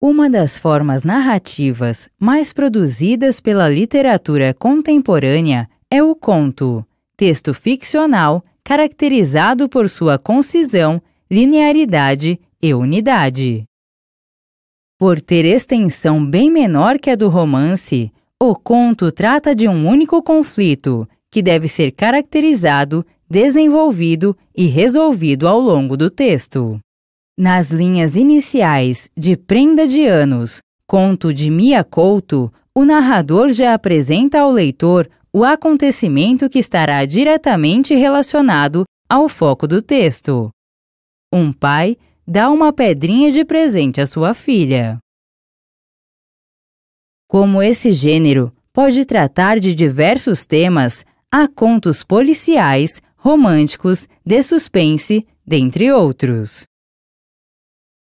Uma das formas narrativas mais produzidas pela literatura contemporânea é o conto, texto ficcional caracterizado por sua concisão, linearidade e unidade. Por ter extensão bem menor que a do romance, o conto trata de um único conflito, que deve ser caracterizado, desenvolvido e resolvido ao longo do texto. Nas linhas iniciais de Prenda de Anos, conto de Mia Couto, o narrador já apresenta ao leitor o acontecimento que estará diretamente relacionado ao foco do texto. Um pai dá uma pedrinha de presente à sua filha. Como esse gênero pode tratar de diversos temas, há contos policiais, românticos, de suspense, dentre outros.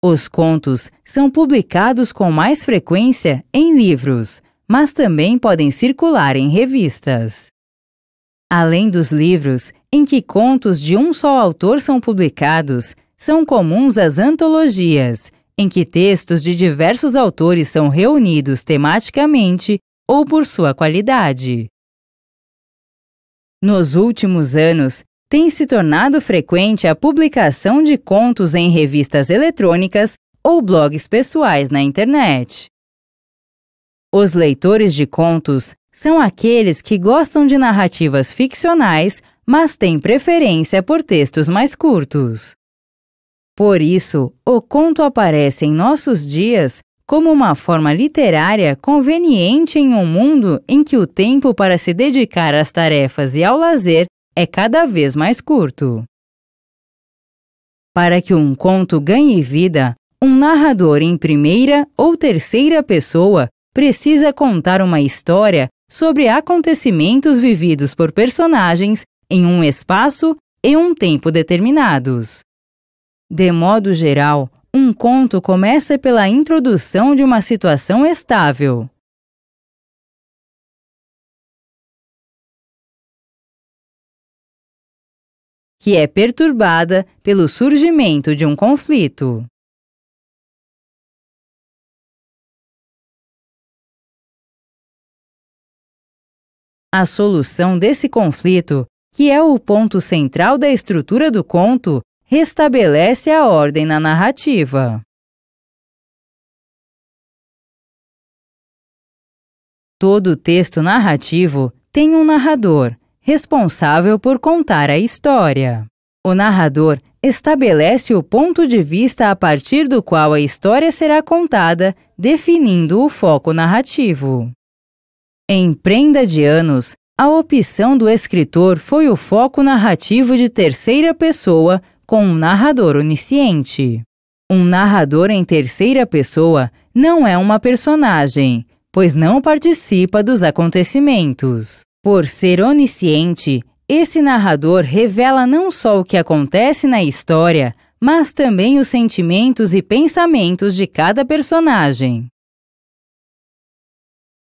Os contos são publicados com mais frequência em livros, mas também podem circular em revistas. Além dos livros, em que contos de um só autor são publicados, são comuns as antologias, em que textos de diversos autores são reunidos tematicamente ou por sua qualidade. Nos últimos anos, tem se tornado frequente a publicação de contos em revistas eletrônicas ou blogs pessoais na internet. Os leitores de contos são aqueles que gostam de narrativas ficcionais, mas têm preferência por textos mais curtos. Por isso, o conto aparece em nossos dias como uma forma literária conveniente em um mundo em que o tempo para se dedicar às tarefas e ao lazer é cada vez mais curto. Para que um conto ganhe vida, um narrador em primeira ou terceira pessoa precisa contar uma história sobre acontecimentos vividos por personagens em um espaço e um tempo determinados. De modo geral, um conto começa pela introdução de uma situação estável. que é perturbada pelo surgimento de um conflito. A solução desse conflito, que é o ponto central da estrutura do conto, restabelece a ordem na narrativa. Todo texto narrativo tem um narrador responsável por contar a história. O narrador estabelece o ponto de vista a partir do qual a história será contada, definindo o foco narrativo. Em Prenda de Anos, a opção do escritor foi o foco narrativo de terceira pessoa com um narrador onisciente. Um narrador em terceira pessoa não é uma personagem, pois não participa dos acontecimentos. Por ser onisciente, esse narrador revela não só o que acontece na história, mas também os sentimentos e pensamentos de cada personagem.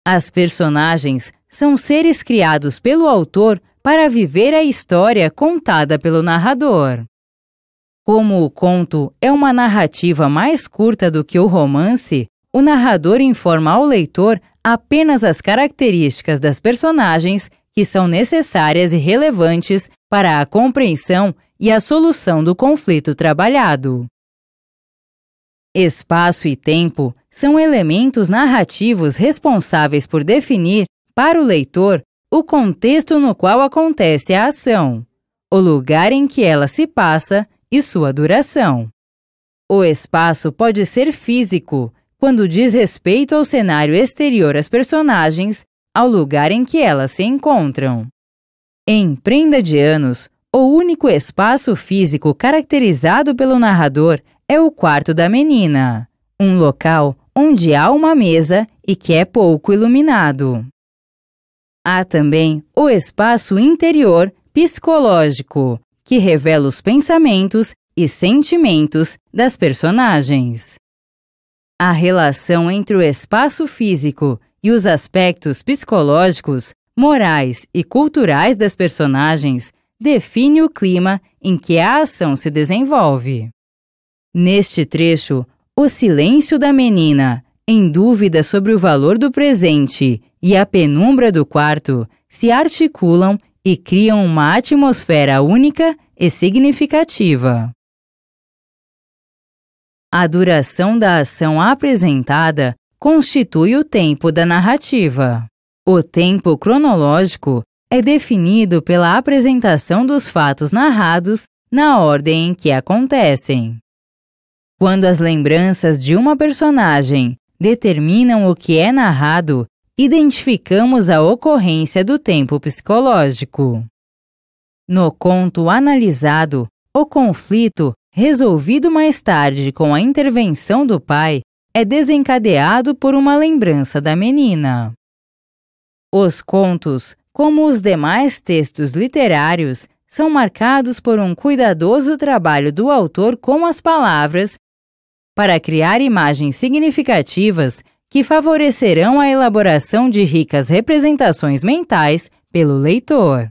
As personagens são seres criados pelo autor para viver a história contada pelo narrador. Como o conto é uma narrativa mais curta do que o romance, o narrador informa ao leitor apenas as características das personagens que são necessárias e relevantes para a compreensão e a solução do conflito trabalhado. Espaço e tempo são elementos narrativos responsáveis por definir, para o leitor, o contexto no qual acontece a ação, o lugar em que ela se passa e sua duração. O espaço pode ser físico, quando diz respeito ao cenário exterior às personagens, ao lugar em que elas se encontram. Em Prenda de Anos, o único espaço físico caracterizado pelo narrador é o quarto da menina, um local onde há uma mesa e que é pouco iluminado. Há também o espaço interior psicológico, que revela os pensamentos e sentimentos das personagens. A relação entre o espaço físico e os aspectos psicológicos, morais e culturais das personagens define o clima em que a ação se desenvolve. Neste trecho, o silêncio da menina, em dúvida sobre o valor do presente, e a penumbra do quarto se articulam e criam uma atmosfera única e significativa. A duração da ação apresentada constitui o tempo da narrativa. O tempo cronológico é definido pela apresentação dos fatos narrados na ordem em que acontecem. Quando as lembranças de uma personagem determinam o que é narrado, identificamos a ocorrência do tempo psicológico. No conto analisado, o conflito resolvido mais tarde com a intervenção do pai, é desencadeado por uma lembrança da menina. Os contos, como os demais textos literários, são marcados por um cuidadoso trabalho do autor com as palavras para criar imagens significativas que favorecerão a elaboração de ricas representações mentais pelo leitor.